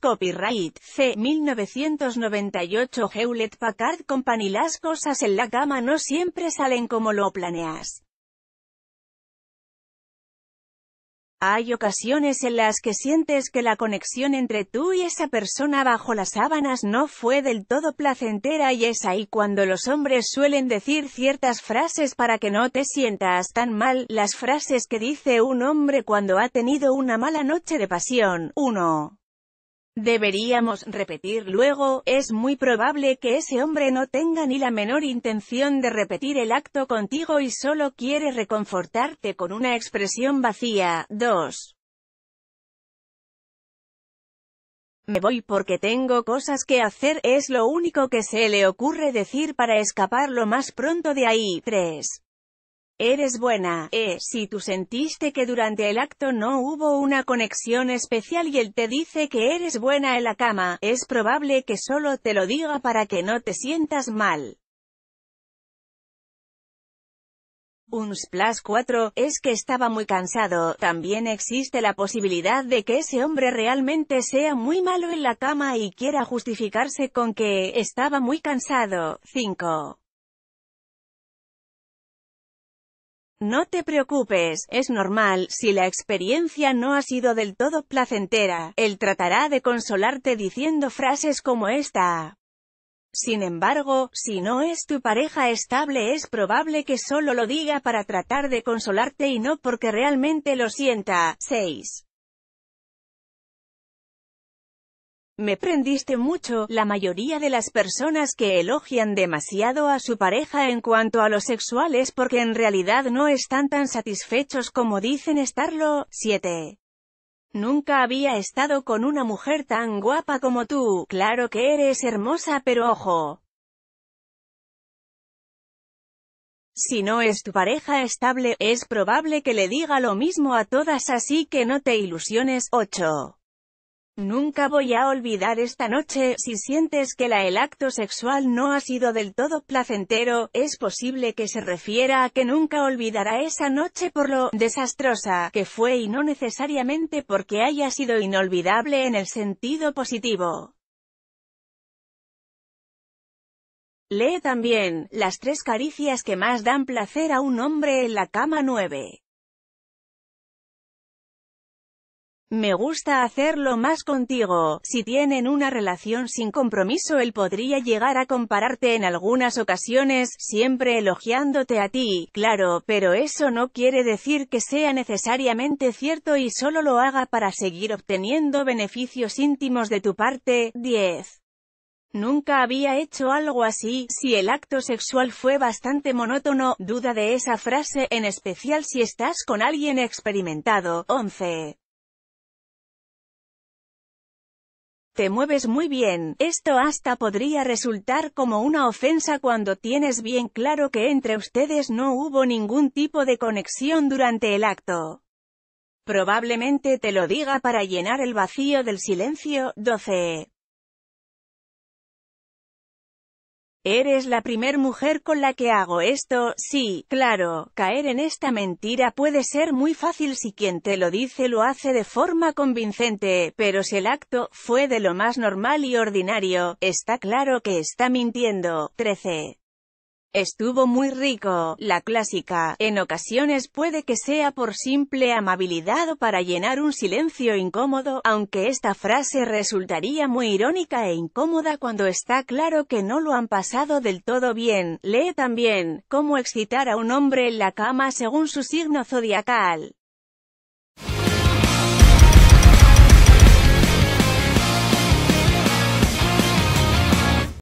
copyright, C. 1998 Hewlett Packard Company Las cosas en la cama no siempre salen como lo planeas. Hay ocasiones en las que sientes que la conexión entre tú y esa persona bajo las sábanas no fue del todo placentera y es ahí cuando los hombres suelen decir ciertas frases para que no te sientas tan mal, las frases que dice un hombre cuando ha tenido una mala noche de pasión. 1. Deberíamos repetir luego, es muy probable que ese hombre no tenga ni la menor intención de repetir el acto contigo y solo quiere reconfortarte con una expresión vacía. 2. Me voy porque tengo cosas que hacer, es lo único que se le ocurre decir para escapar lo más pronto de ahí. 3. Eres buena, eh, si tú sentiste que durante el acto no hubo una conexión especial y él te dice que eres buena en la cama, es probable que solo te lo diga para que no te sientas mal. Un splash 4, es que estaba muy cansado, también existe la posibilidad de que ese hombre realmente sea muy malo en la cama y quiera justificarse con que, estaba muy cansado. 5. No te preocupes, es normal, si la experiencia no ha sido del todo placentera, él tratará de consolarte diciendo frases como esta. Sin embargo, si no es tu pareja estable es probable que solo lo diga para tratar de consolarte y no porque realmente lo sienta. 6. Me prendiste mucho, la mayoría de las personas que elogian demasiado a su pareja en cuanto a los sexuales porque en realidad no están tan satisfechos como dicen estarlo. 7. Nunca había estado con una mujer tan guapa como tú, claro que eres hermosa pero ojo. Si no es tu pareja estable, es probable que le diga lo mismo a todas así que no te ilusiones. 8. Nunca voy a olvidar esta noche, si sientes que la, el acto sexual no ha sido del todo placentero, es posible que se refiera a que nunca olvidará esa noche por lo desastrosa que fue y no necesariamente porque haya sido inolvidable en el sentido positivo. Lee también, las tres caricias que más dan placer a un hombre en la cama 9. Me gusta hacerlo más contigo. Si tienen una relación sin compromiso él podría llegar a compararte en algunas ocasiones, siempre elogiándote a ti, claro, pero eso no quiere decir que sea necesariamente cierto y solo lo haga para seguir obteniendo beneficios íntimos de tu parte. 10. Nunca había hecho algo así, si el acto sexual fue bastante monótono, duda de esa frase, en especial si estás con alguien experimentado. 11. Te mueves muy bien. Esto hasta podría resultar como una ofensa cuando tienes bien claro que entre ustedes no hubo ningún tipo de conexión durante el acto. Probablemente te lo diga para llenar el vacío del silencio. 12. Eres la primer mujer con la que hago esto, sí, claro, caer en esta mentira puede ser muy fácil si quien te lo dice lo hace de forma convincente, pero si el acto fue de lo más normal y ordinario, está claro que está mintiendo. 13. Estuvo muy rico, la clásica, en ocasiones puede que sea por simple amabilidad o para llenar un silencio incómodo, aunque esta frase resultaría muy irónica e incómoda cuando está claro que no lo han pasado del todo bien. Lee también, cómo excitar a un hombre en la cama según su signo zodiacal.